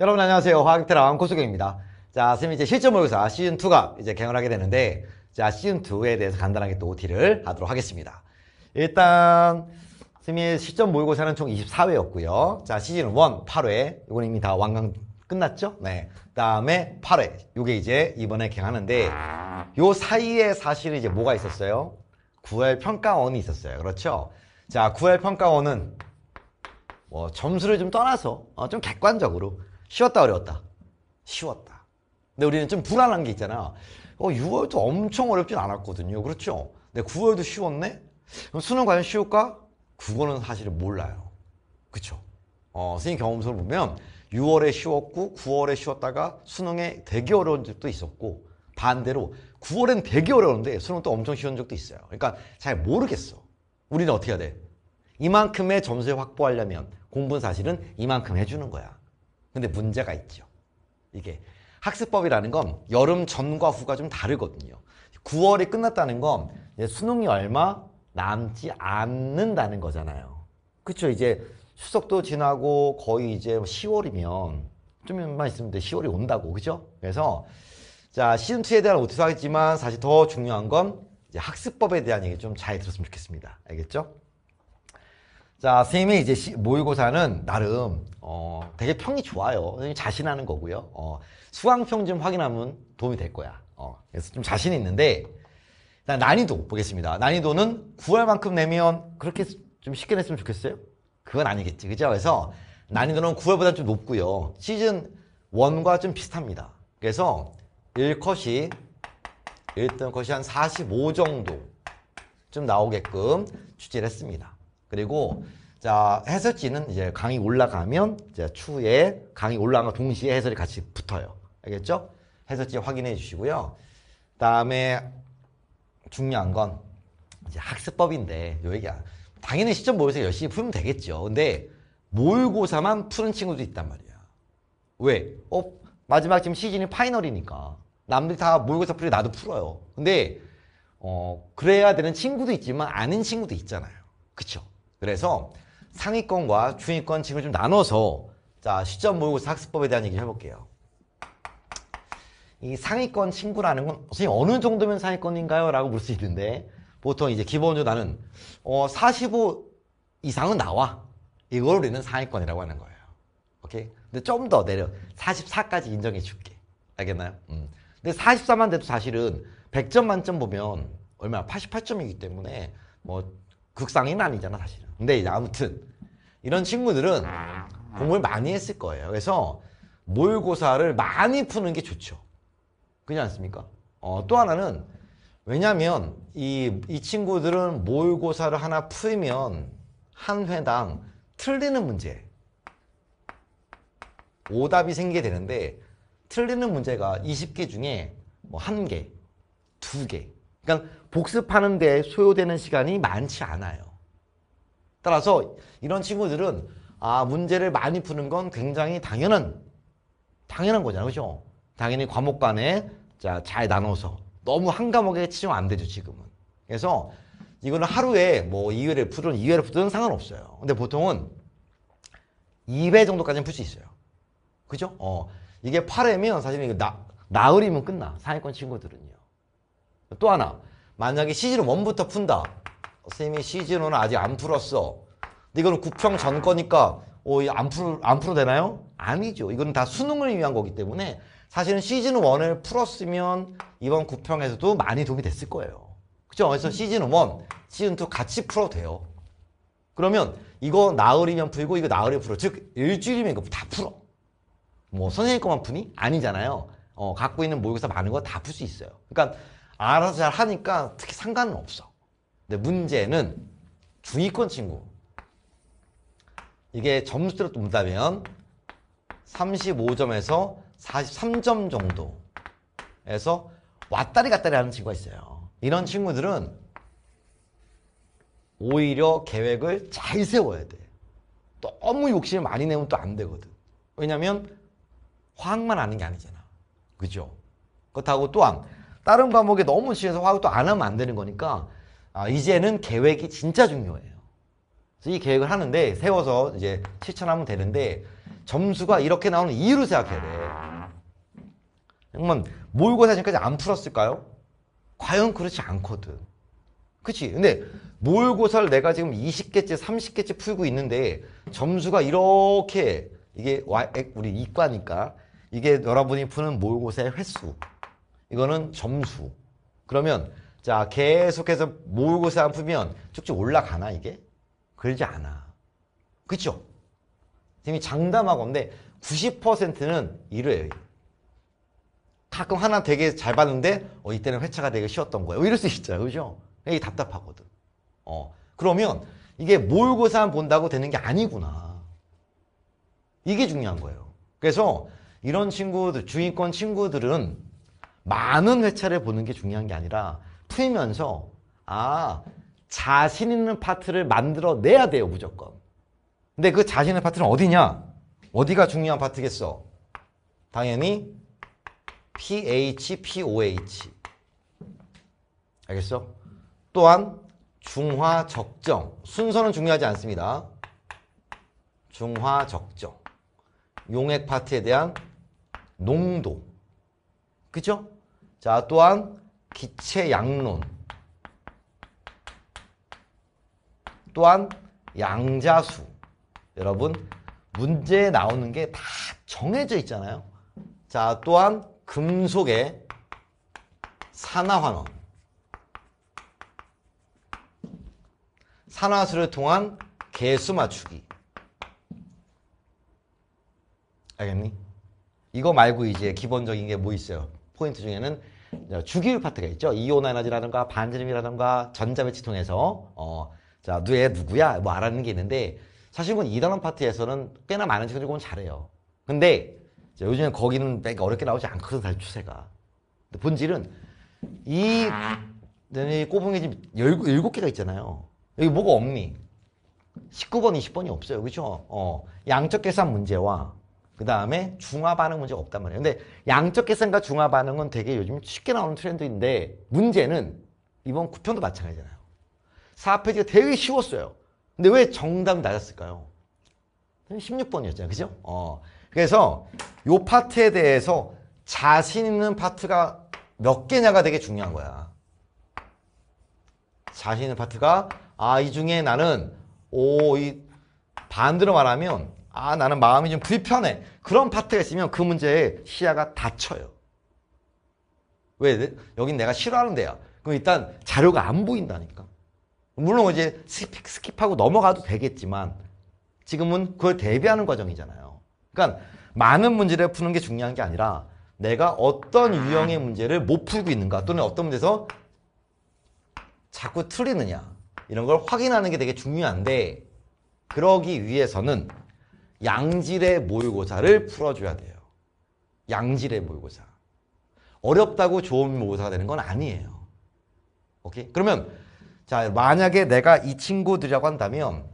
여러분 안녕하세요. 화학테랑 고수경입니다. 자, 선생님 이제 실전모의고사 시즌2가 이제 개항을 하게 되는데 자, 시즌2에 대해서 간단하게 또 OT를 하도록 하겠습니다. 일단 선생님의 실전모의고사는 총 24회였고요. 자, 시즌1 8회 이건 이미 다 완강 끝났죠? 네. 그다음에 8회. 요게 이제 이번에 개항하는데 요 사이에 사실 이제 뭐가 있었어요? 9회 평가원이 있었어요. 그렇죠? 자, 9회 평가원은 뭐 점수를 좀 떠나서 어, 좀 객관적으로 쉬웠다 어려웠다? 쉬웠다. 근데 우리는 좀 불안한 게 있잖아. 어, 6월도 엄청 어렵진 않았거든요. 그렇죠? 근데 9월도 쉬웠네? 그럼 수능 과연 쉬울까? 그거는 사실 몰라요. 그죠 어, 선생님 경험서를 보면 6월에 쉬웠고 9월에 쉬었다가 수능에 되게 어려운 적도 있었고 반대로 9월엔 되게 어려운데 수능 도 엄청 쉬운 적도 있어요. 그러니까 잘 모르겠어. 우리는 어떻게 해야 돼? 이만큼의 점수를 확보하려면 공부는 사실은 이만큼 해주는 거야. 근데 문제가 있죠. 이게 학습법이라는 건 여름 전과 후가 좀 다르거든요. 9월이 끝났다는 건 이제 수능이 얼마 남지 않는다는 거잖아요. 그렇죠. 이제 추석도 지나고 거의 이제 10월이면 뭐 좀만 있으면 10월이 온다고 그죠? 그래서 자 시즌2에 대한 오티도 하겠지만 사실 더 중요한 건 이제 학습법에 대한 얘기 좀 잘 들었으면 좋겠습니다. 알겠죠? 자, 선생님의 이제 시, 모의고사는 나름 어, 되게 평이 좋아요. 선생님 자신하는 거고요. 어, 수강평 좀 확인하면 도움이 될 거야. 어, 그래서 좀 자신 있는데 일단 난이도 보겠습니다. 난이도는 9월만큼 내면 그렇게 좀 쉽게 냈으면 좋겠어요? 그건 아니겠지. 그죠? 그래서 난이도는 9월보다 좀 높고요. 시즌 1과 좀 비슷합니다. 그래서 1컷이 1등 컷이 한 45 정도 좀 나오게끔 추진를 했습니다. 그리고 자 해설지는 이제 강이 올라가면 이제 추에 강이 올라가과 동시에 해설이 같이 붙어요. 알겠죠? 해설지 확인해 주시고요. 다음에 중요한 건 이제 학습법인데 요 얘기야. 당연히 시점 모의서 열심히 풀면 되겠죠. 근데 모의고사만 푸는 친구도 있단 말이야. 왜? 어, 마지막 지금 시즌이 파이널이니까. 남들이 다 모의고사 풀이 나도 풀어요. 근데, 어, 그래야 되는 친구도 있지만 아는 친구도 있잖아요. 그쵸? 그래서 상위권과 중위권 층을 좀 나눠서 자 시점 모의고사 학습법에 대한 얘기를 해볼게요. 이 상위권 친구라는 건 선생님 어느 정도면 상위권인가요? 라고 물수 있는데 보통 이제 기본적으로 나는 어, 45 이상은 나와. 이걸 우리는 상위권이라고 하는 거예요. 오케이? 근데 좀 더 내려 44까지 인정해 줄게. 알겠나요? 음. 근데 44만 돼도 사실은 100점 만점 보면 얼마 88점이기 때문에 뭐 극상인 아니잖아 사실. 근데 이제 아무튼 이런 친구들은 공부를 많이 했을 거예요. 그래서 모의고사를 많이 푸는 게 좋죠. 그렇지 않습니까? 어, 또 하나는 왜냐하면 이, 이 친구들은 모의고사를 하나 풀면 한 회당 틀리는 문제 오답이 생기게 되는데 틀리는 문제가 20개 중에 뭐 한개두개 그러니까 복습하는 데 소요되는 시간이 많지 않아요. 따라서 이런 친구들은 아 문제를 많이 푸는 건 굉장히 당연한 당연한 거잖아요. 그죠? 당연히 과목 간에 자, 잘 나눠서 너무 한 과목에 치중 안 되죠. 지금은. 그래서 이거는 하루에 뭐 2회를 푸든 2회를 푸든 상관없어요. 근데 보통은 2회 정도까지는 풀 수 있어요. 그죠? 어. 이게 8회면 사실 이거 나, 나흘이면 끝나. 상위권 친구들은요. 또 하나. 만약에 시즌 1부터 푼다. 선생님이 시즌1은 아직 안 풀었어. 근데 이거는 구평 전 거니까 어, 안, 풀, 안 풀어도 되나요? 아니죠. 이건다 수능을 위한 거기 때문에 사실은 시즌1을 풀었으면 이번 국평에서도 많이 도움이 됐을 거예요. 그죠? 그래서 시즌1, 시즌2 같이 풀어도 돼요. 그러면 이거 나흘이면 풀고 이거 나흘에 풀어. 즉 일주일이면 이거 다 풀어. 뭐 선생님 것만 푸니? 아니잖아요. 어, 갖고 있는 모의고사 많은 거 다 풀 수 있어요. 그러니까 알아서 잘 하니까 특히 상관은 없어. 근데 문제는 중위권 친구. 이게 점수로 대 본다면 35점에서 43점 정도에서 왔다리 갔다리 하는 친구가 있어요. 이런 친구들은 오히려 계획을 잘 세워야 돼. 너무 욕심을 많이 내면 또 안 되거든. 왜냐면 화학만 아는 게 아니잖아. 그죠? 그렇다고 또한 다른 과목에 너무 취해서 화학 또안 하면 안 되는 거니까 아, 이제는 계획이 진짜 중요해요. 그래서 이 계획을 하는데 세워서 이제 실천하면 되는데 점수가 이렇게 나오는 이유를 생각해야 돼. 그러면 모의고사 지금까지 안 풀었을까요? 과연 그렇지 않거든. 그치? 근데 모의고사를 내가 지금 20개째, 30개째 풀고 있는데 점수가 이렇게 이게 우리 이과니까 이게 여러분이 푸는 모의고사의 횟수 이거는 점수 그러면 자 계속해서 모의고사 풀면 쭉쭉 올라가나 이게? 그러지 않아. 그쵸? 선생님이 장담하건데 고 90%는 이래요. 가끔 하나 되게 잘 봤는데 어, 이때는 회차가 되게 쉬웠던 거예요. 뭐 이럴 수 있잖아요. 그죠? 이게 답답하거든. 어 그러면 이게 모의고사 본다고 되는 게 아니구나. 이게 중요한 거예요. 그래서 이런 친구들, 중위권 친구들은 많은 회차를 보는 게 중요한 게 아니라 풀면서 아 자신 있는 파트를 만들어내야 돼요 무조건 근데 그 자신 있는 파트는 어디냐 어디가 중요한 파트겠어 당연히 pH, pOH 알겠어? 또한 중화, 적정 순서는 중요하지 않습니다 중화, 적정 용액 파트에 대한 농도 그죠? 자 또한 기체 양론 또한 양자수 여러분 문제에 나오는 게 다 정해져 있잖아요 자 또한 금속의 산화환원 산화수를 통한 개수 맞추기 알겠니? 이거 말고 이제 기본적인 게 뭐 있어요 포인트 중에는 어, 주기율 파트가 있죠. 이온 에너지라든가 반지름이라든가 전자배치 통해서 어, 자, 누에 누구야? 뭐 알아는 게 있는데 사실 은 이단원 파트에서는 꽤나 많은 친구들이 보면 잘해요. 근데 요즘에 거기는 그러니 어렵게 나오지 않거든 사실 추세가. 본질은 이 꼬붕이 지금 1 7 개가 있잖아요. 여기 뭐가 없니? 19번, 20번이 없어요. 그렇죠? 어, 양적 계산 문제와 그 다음에 중화 반응 문제가 없단 말이에요. 근데 양적 계산과 중화 반응은 되게 요즘 쉽게 나오는 트렌드인데 문제는 이번 9편도 마찬가지잖아요. 4페이지가 되게 쉬웠어요. 근데 왜 정답이 낮았을까요? 16번이었잖아요. 그죠? 어. 그래서 요 파트에 대해서 자신 있는 파트가 몇 개냐가 되게 중요한 거야. 자신 있는 파트가 아, 이 중에 나는 오, 이 반대로 말하면 아 나는 마음이 좀 불편해 그런 파트가 있으면 그 문제에 시야가 닫혀요 왜? 여긴 내가 싫어하는 데야 그럼 일단 자료가 안 보인다니까 물론 이제 스킵, 스킵하고 넘어가도 되겠지만 지금은 그걸 대비하는 과정이잖아요 그러니까 많은 문제를 푸는 게 중요한 게 아니라 내가 어떤 유형의 문제를 못 풀고 있는가 또는 어떤 문제에서 자꾸 틀리느냐 이런 걸 확인하는 게 되게 중요한데 그러기 위해서는 양질의 모의고사를 풀어줘야 돼요. 양질의 모의고사. 어렵다고 좋은 모의고사가 되는 건 아니에요. 오케이? 그러면 자 만약에 내가 이 친구들이라고 한다면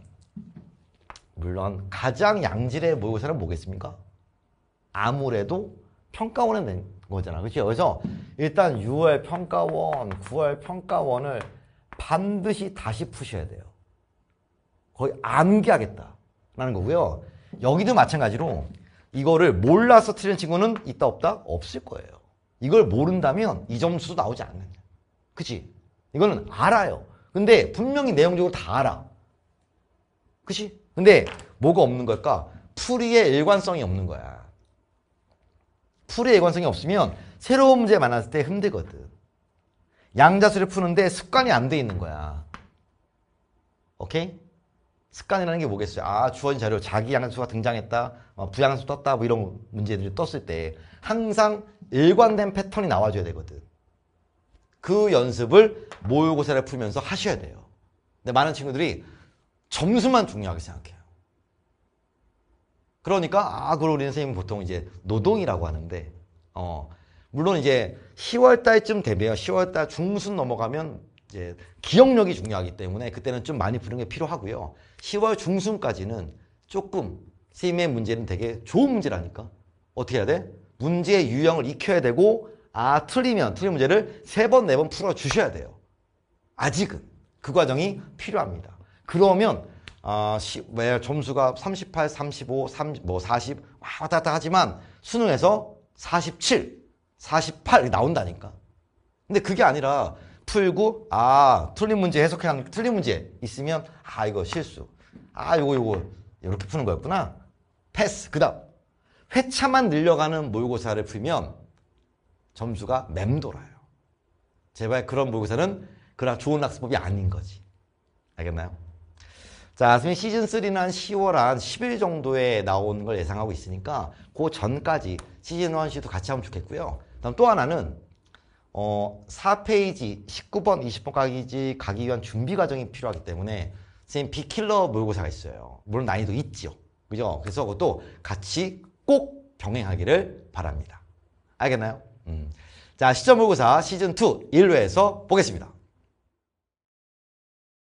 물론 가장 양질의 모의고사는 뭐겠습니까? 아무래도 평가원에 낸 거잖아. 그렇죠? 그래서 일단 6월 평가원, 9월 평가원을 반드시 다시 푸셔야 돼요. 거의 암기하겠다라는 거고요. 여기도 마찬가지로 이거를 몰라서 틀린 친구는 있다 없다 없을 거예요. 이걸 모른다면 이 점수도 나오지 않는다. 그치? 이거는 알아요. 근데 분명히 내용적으로 다 알아. 그치? 근데 뭐가 없는 걸까? 풀이의 일관성이 없는 거야. 풀이의 일관성이 없으면 새로운 문제 만났을 때 힘들거든. 양자수를 푸는데 습관이 안 돼 있는 거야. 오케이? 습관이라는 게 뭐겠어요? 아, 주어진 자료, 자기 양수가 등장했다, 어, 부양수 떴다, 뭐 이런 문제들이 떴을 때 항상 일관된 패턴이 나와줘야 되거든. 그 연습을 모의고사를 풀면서 하셔야 돼요. 근데 많은 친구들이 점수만 중요하게 생각해요. 그러니까, 아, 그리고 우리 선생님 보통 이제 노동이라고 하는데, 어, 물론 이제 10월 달쯤 되면 10월 달 중순 넘어가면 이제 기억력이 중요하기 때문에 그때는 좀 많이 푸는게 필요하고요. 10월 중순까지는 조금 선생의 문제는 되게 좋은 문제라니까. 어떻게 해야 돼? 문제의 유형을 익혀야 되고 아 틀리면 틀린 문제를 3번4번 풀어주셔야 돼요. 아직은 그 과정이 필요합니다. 그러면 어, 시, 점수가 38, 35, 30, 뭐40 왔다 갔다 하지만 수능에서 47, 48 나온다니까. 근데 그게 아니라 풀고 아 틀린 문제 해석해야 틀린 문제 있으면 아 이거 실수 아 요거 요거 이렇게 푸는 거였구나 패스 그 다음 회차만 늘려가는 모의고사를 풀면 점수가 맴돌아요 제발 그런 모의고사는 그런 좋은 학습법이 아닌 거지 알겠나요? 자, 선생님 시즌3는 10월 한 10일 정도에 나오는 걸 예상하고 있으니까 그 전까지 시즌1, 시도 같이 하면 좋겠고요. 그 다음 또 하나는 어, 4페이지 19번, 20번까지 가기 위한 준비 과정이 필요하기 때문에 선생님 비킬러 모의고사가 있어요. 물론 난이도 있죠요 그죠? 그래서 그것도 같이 꼭 병행하기를 바랍니다. 알겠나요? 음. 자, 시점 모의고사 시즌2 1회에서 보겠습니다.